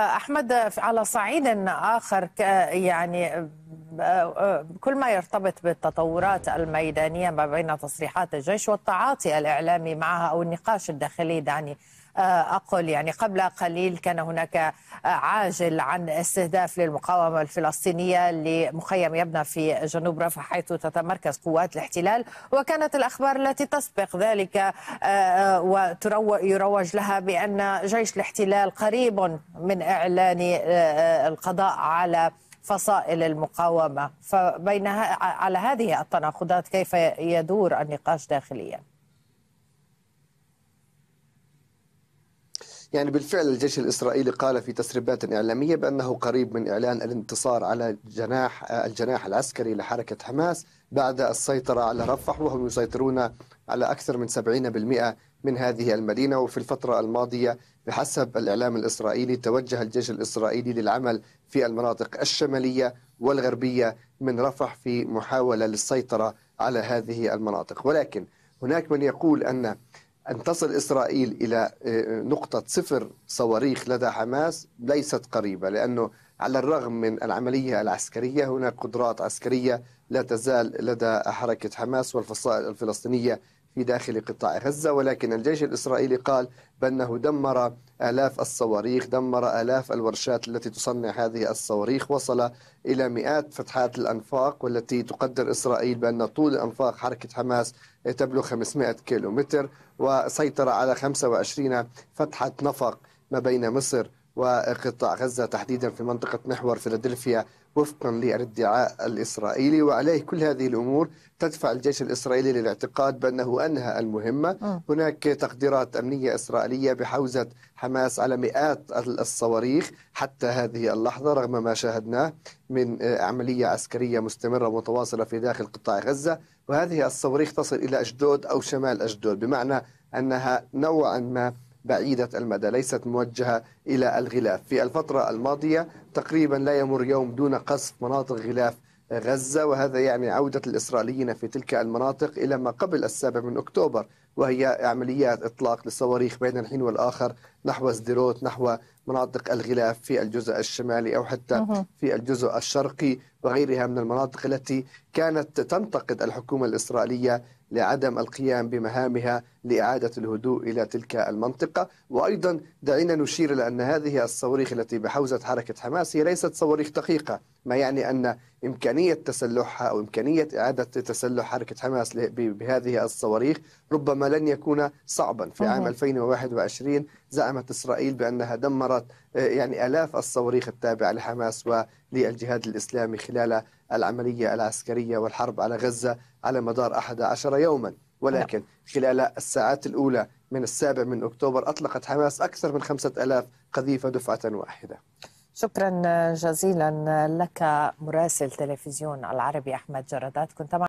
احمد على صعيد اخر يعني آه، كل ما يرتبط بالتطورات الميدانية ما بين تصريحات الجيش والتعاطي الإعلامي معها أو النقاش الداخلي دعني آه، أقول يعني قبل قليل كان هناك آه، عاجل عن استهداف للمقاومة الفلسطينية لمخيم يبنى في جنوب رفح حيث تتمركز قوات الاحتلال وكانت الأخبار التي تسبق ذلك ويروج لها بأن جيش الاحتلال قريب من إعلان القضاء على فصائل المقاومه فبين على هذه التناقضات كيف يدور النقاش داخليا يعني بالفعل الجيش الاسرائيلي قال في تسريبات اعلاميه بانه قريب من اعلان الانتصار على جناح الجناح العسكري لحركه حماس بعد السيطره على رفح وهم يسيطرون على اكثر من 70% من هذه المدينة وفي الفترة الماضية بحسب الإعلام الإسرائيلي توجه الجيش الإسرائيلي للعمل في المناطق الشمالية والغربية من رفح في محاولة للسيطرة على هذه المناطق ولكن هناك من يقول أن أن تصل إسرائيل إلى آه، نقطة صفر صواريخ لدى حماس ليست قريبة لأنه على الرغم من العملية العسكرية هناك قدرات عسكرية لا تزال لدى حركة حماس والفصائل الفلسطينية في داخل قطاع غزة ولكن الجيش الإسرائيلي قال بأنه دمر آلاف الصواريخ دمر آلاف الورشات التي تصنع هذه الصواريخ وصل إلى مئات فتحات الأنفاق والتي تقدر إسرائيل بأن طول أنفاق حركة حماس تبلغ 500 كيلومتر وسيطر على 25 فتحة نفق ما بين مصر وقطاع غزة تحديدا في منطقة محور فيلادلفيا وفقا للادعاء الإسرائيلي وعليه كل هذه الأمور تدفع الجيش الإسرائيلي للاعتقاد بأنه أنهى المهمة آه. هناك تقديرات أمنية إسرائيلية بحوزة حماس على مئات الصواريخ حتى هذه اللحظة رغم ما شاهدناه من عملية عسكرية مستمرة متواصلة في داخل قطاع غزة وهذه الصواريخ تصل إلى أشدود أو شمال أشدود بمعنى أنها نوعا ما بعيدة المدى ليست موجهة إلى الغلاف في الفترة الماضية تقريبا لا يمر يوم دون قصف مناطق غلاف غزة وهذا يعني عودة الإسرائيليين في تلك المناطق إلى ما قبل السابع من أكتوبر وهي عمليات إطلاق للصواريخ بين الحين والآخر نحو سديروت نحو مناطق الغلاف في الجزء الشمالي أو حتى في الجزء الشرقي وغيرها من المناطق التي كانت تنتقد الحكومة الإسرائيلية لعدم القيام بمهامها لإعادة الهدوء إلى تلك المنطقة وأيضا دعينا نشير إلى أن هذه الصواريخ التي بحوزة حركة حماس هي ليست صواريخ دقيقة ما يعني أن إمكانية تسلحها أو إمكانية إعادة تسلح حركة حماس بهذه الصواريخ ربما لن يكون صعبا في عام 2021 زعمت إسرائيل بأنها دمرت عشرات آه، يعني آلاف الصواريخ التابعة لحماس وللجهاد الإسلامي خلال العملية العسكرية والحرب على غزة على مدار 11 يوما ولكن نعم. خلال الساعات الأولى من السابع من أكتوبر أطلقت حماس أكثر من 5000 قذيفة دفعة واحدة شكرا جزيلا لك مراسل تلفزيون العربي أحمد جرادات كنت